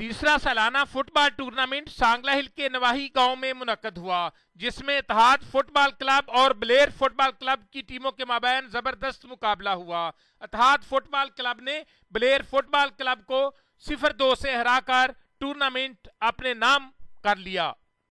तीसरा सालाना football tournament Sangla हिल के नवाही गांव में मुनद हुआ जिसमें इतिहाद फुटबॉल क्लब और ब्लेयर फुटबॉल क्लब की टीमों के माबैन जबरदस्त मुकाबला हुआ इतिहाद फुटबॉल क्लब ने ब्लेयर फुटबॉल क्लब को सिफर दो से हराकर टूर्नामेंट अपने नाम कर लिया